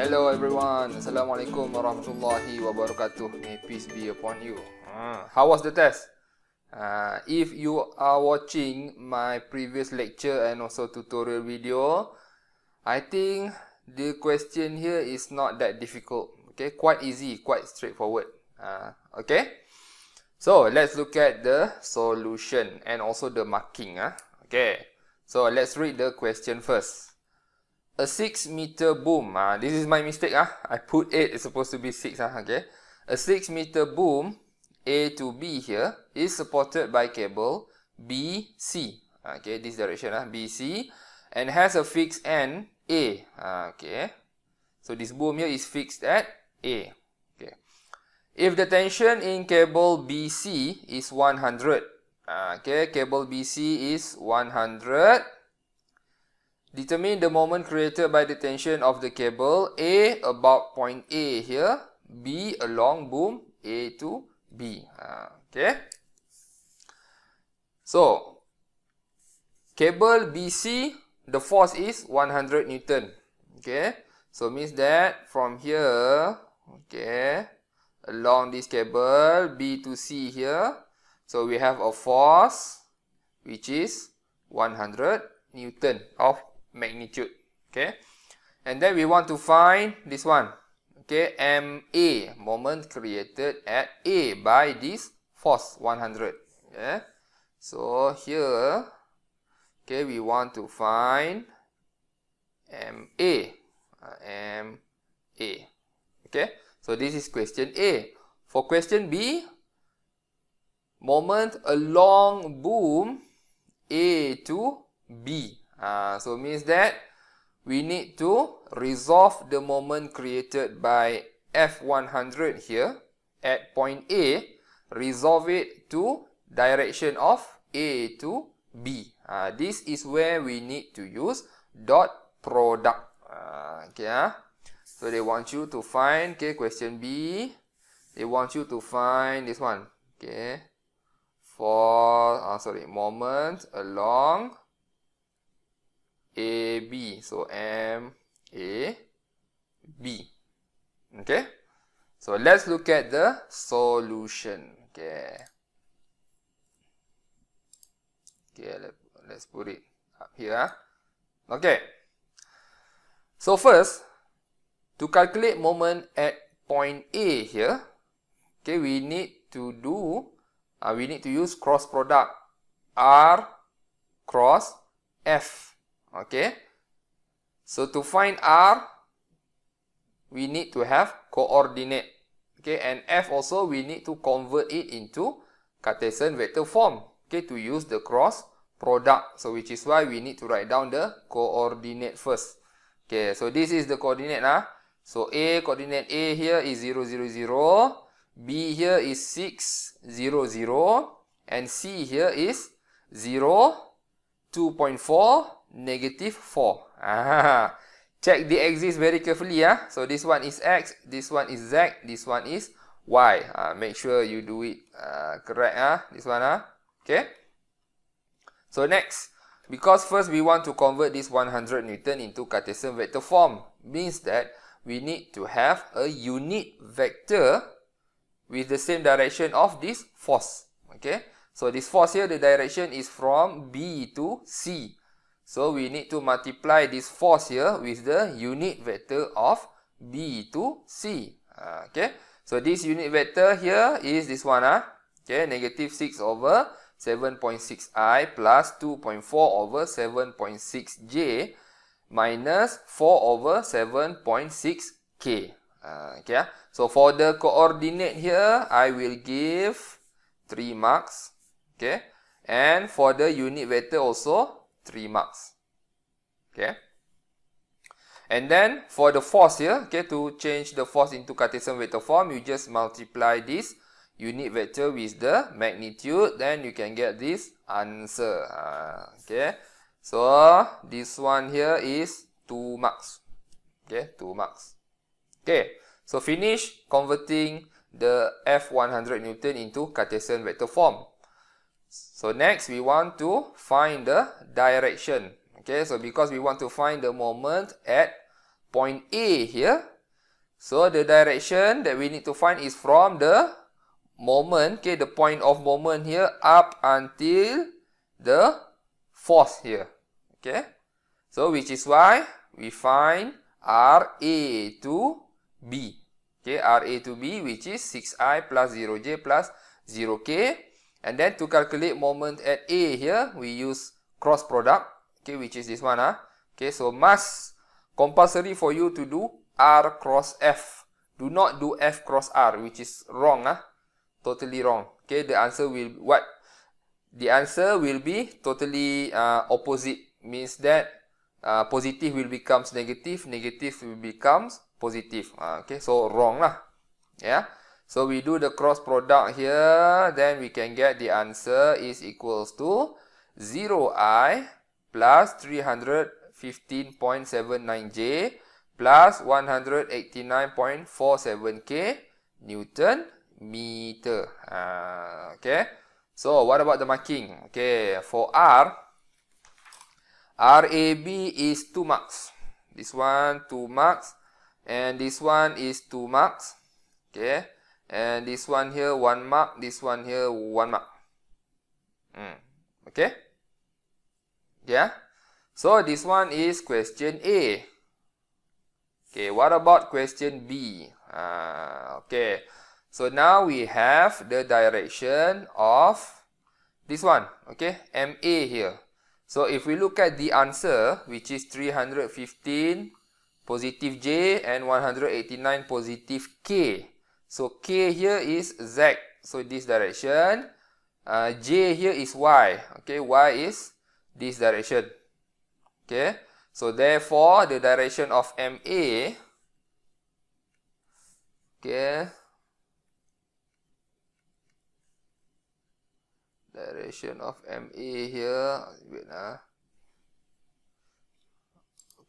Hello everyone. Assalamualaikum warahmatullahi wabarakatuh. May peace be upon you. Ah, how was the test? Uh, if you are watching my previous lecture and also tutorial video, I think the question here is not that difficult. Okay, quite easy, quite straightforward. Uh, okay, so let's look at the solution and also the marking. Uh. Okay, so let's read the question first. a 6 meter boom. Ah, this is my mistake. Ah. I put 8, it's supposed to be 6. Ah, okay. A 6 meter boom, A to B here, is supported by cable BC. Okay, this direction, ah, BC. And has a fixed end, A. Ah, okay. So this boom here is fixed at A. Okay. If the tension in cable BC is 100, ah, okay, cable BC is 100, Determine the moment created by the tension of the cable. A about point A here. B along boom A to B. Uh, okay. So, cable BC, the force is 100 Newton. Okay. So, means that from here, okay, along this cable B to C here. So, we have a force which is 100 Newton of magnitude okay and then we want to find this one okay ma moment created at a by this force 100 yeah so here okay we want to find ma uh, ma okay so this is question a for question b moment along boom a to b Ah, so means that we need to resolve the moment created by F100 here at point A, resolve it to direction of A to B. Uh, this is where we need to use dot product. Uh, okay, uh. so they want you to find, okay, question B, they want you to find this one, okay, for, uh, sorry, moment along AB. So M A B. Okay. So let's look at the solution. Okay. Okay, let's put it up here. Ah. Okay. So first, to calculate moment at point A here, okay, we need to do, uh, we need to use cross product R cross F. Okay. So to find R, we need to have coordinate. Okay, and F also we need to convert it into Cartesian vector form. Okay, to use the cross product. So which is why we need to write down the coordinate first. Okay, so this is the coordinate lah. So A coordinate A here is 0, 0, 0. B here is 6, 0, 0. And C here is 0, 2.4, negative 4. Ah, check the axis very carefully. Ah. So this one is X, this one is Z, this one is Y. Ah, make sure you do it uh, correct. Ah. This one. Ah. Okay. So next, because first we want to convert this 100 Newton into Cartesian vector form, means that we need to have a unit vector with the same direction of this force. Okay. So this force here, the direction is from B to C. So, we need to multiply this force here with the unit vector of B to C. Ah, okay. So, this unit vector here is this one. Ah. Okay. Negative six over seven point six i plus two point four over seven point six j minus four over seven point six k ah, Okay. Ah. So, for the coordinate here, I will give three marks. Okay. And for the unit vector also, three marks. Okay. And then for the force here, okay, to change the force into Cartesian vector form, you just multiply this unit vector with the magnitude, then you can get this answer. Uh, okay. So this one here is two marks. Okay, two marks. Okay. So finish converting the f one hundred Newton into Cartesian vector form. So next we want to find the direction. Okay, so because we want to find the moment at point A here. So the direction that we need to find is from the moment, okay, the point of moment here up until the force here. Okay, so which is why we find RA to B. Okay, RA to B which is 6I plus 0J plus 0K. Okay. And then to calculate moment at A here, we use cross product, okay, which is this one. Ah. Okay, so must compulsory for you to do R cross F. Do not do F cross R, which is wrong. Ah. Totally wrong. Okay, the answer will be what? The answer will be totally uh, opposite. Means that uh, positive will becomes negative, negative will becomes positive. Uh, okay, so wrong lah. Yeah. So we do the cross product here, then we can get the answer is equals to 0i plus 315.79j plus 189.47k Newton meter. Uh, okay. So what about the marking? Okay, for R, RAB is 2 marks. This one 2 marks and this one is 2 marks. Okay. and this one here one mark this one here one mark mm. okay yeah so this one is question A okay what about question B uh, okay so now we have the direction of this one okay MA here so if we look at the answer which is 315 positive J and 189 positive K So K here is Z. So this direction. Uh, J here is Y. Okay, Y is this direction. Okay, so therefore the direction of MA. Okay. Direction of MA here. Wait lah.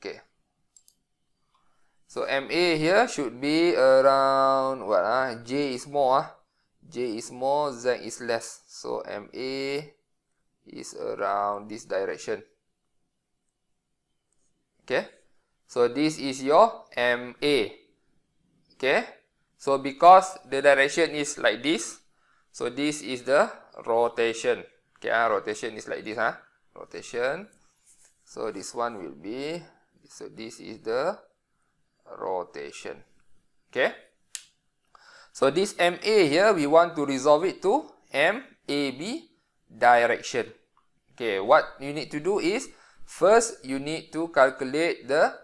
Okay. So MA here should be around what ah J is more ah J is more Z is less. So MA is around this direction. Okay. So this is your MA. Okay. So because the direction is like this, so this is the rotation. Okay, ah, rotation is like this, ah, rotation. So this one will be. So this is the rotation. Okay. So this MA here, we want to resolve it to MAB direction. Okay, what you need to do is, first you need to calculate the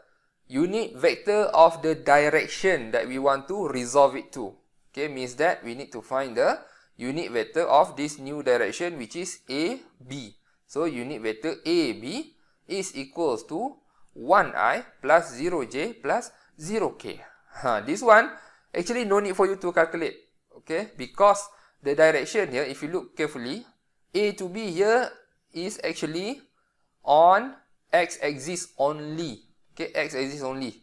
unit vector of the direction that we want to resolve it to. Okay, means that we need to find the unit vector of this new direction which is AB. So unit vector AB is equals to 1i plus 0j plus 0k. Ha, this one actually no need for you to calculate. Okay, because the direction here, if you look carefully, A to B here is actually on x axis only. Okay, x axis only.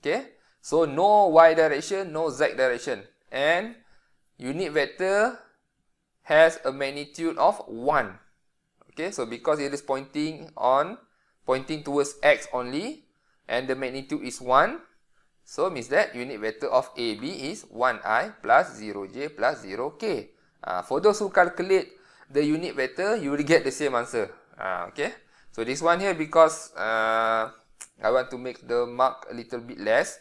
Okay, so no y direction, no z direction. And unit vector has a magnitude of 1. Okay, so because it is pointing on, pointing towards x only, and the magnitude is 1. So means that unit vector of AB is 1i plus 0j plus 0k. Uh, ah, for those who calculate the unit vector, you will get the same answer. Uh, okay. So this one here because uh, I want to make the mark a little bit less.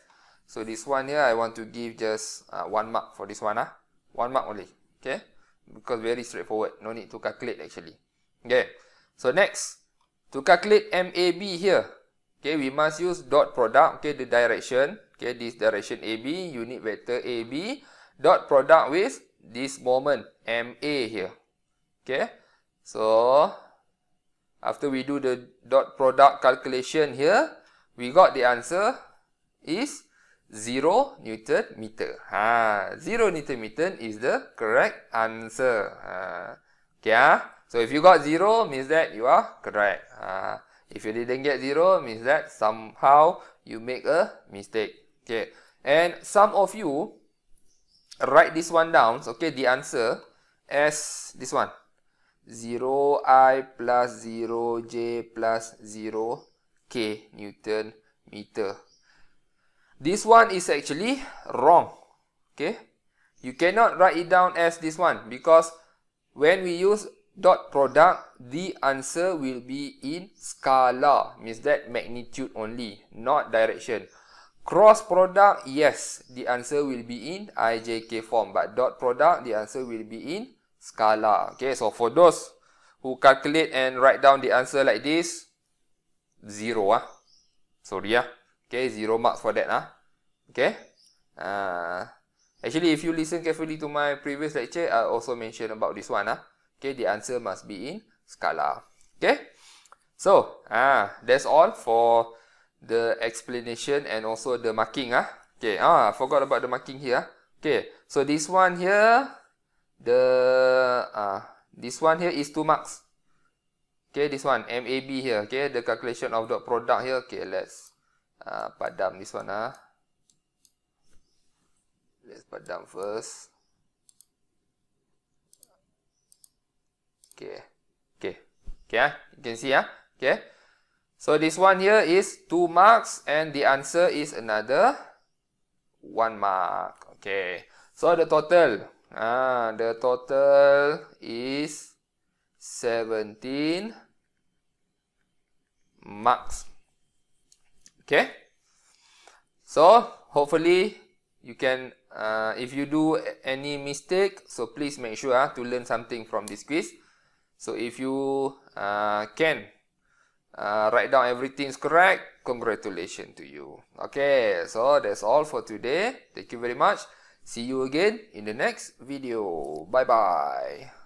So this one here I want to give just uh, one mark for this one ah. Uh. One mark only. Okay. Because very straightforward. No need to calculate actually. Okay. So next, to calculate MAB here. Okay, we must use dot product. Okay, the direction. Okay, this direction AB, unit vector AB. Dot product with this moment, MA here. Okay, so after we do the dot product calculation here, we got the answer is 0 Newton meter. Ha, 0 Newton meter is the correct answer. Ha. Okay, ha? so if you got 0, means that you are correct. Ha. If you didn't get zero, means that somehow you make a mistake. Okay. And some of you write this one down. Okay, the answer as this one. 0i plus 0j plus 0k Newton meter. This one is actually wrong. Okay. You cannot write it down as this one because when we use dot product the answer will be in scalar means that magnitude only not direction cross product yes the answer will be in ijk form but dot product the answer will be in scalar okay so for those who calculate and write down the answer like this zero ah sorry ah okay zero mark for that ah okay uh, actually if you listen carefully to my previous lecture i also mention about this one ah Okay, the answer must be in skala. Okay, so ah, that's all for the explanation and also the marking ah. Okay, ah, forgot about the marking here. Ah. Okay, so this one here, the ah, this one here is two marks. Okay, this one MAB here. Okay, the calculation of the product here. Okay, let's ah, padam this one ah. Let's padam first. Okay. Okay. Okay, ah. you can see, ah. Okay. So, this one here is 2 marks and the answer is another 1 mark. Okay. So, the total. Ah, the total is 17 marks. Okay. So, hopefully, you can, uh, if you do any mistake, so please make sure uh, to learn something from this quiz. So if you uh, can uh, write down everything is correct, congratulations to you. Okay, so that's all for today. Thank you very much. See you again in the next video. Bye-bye.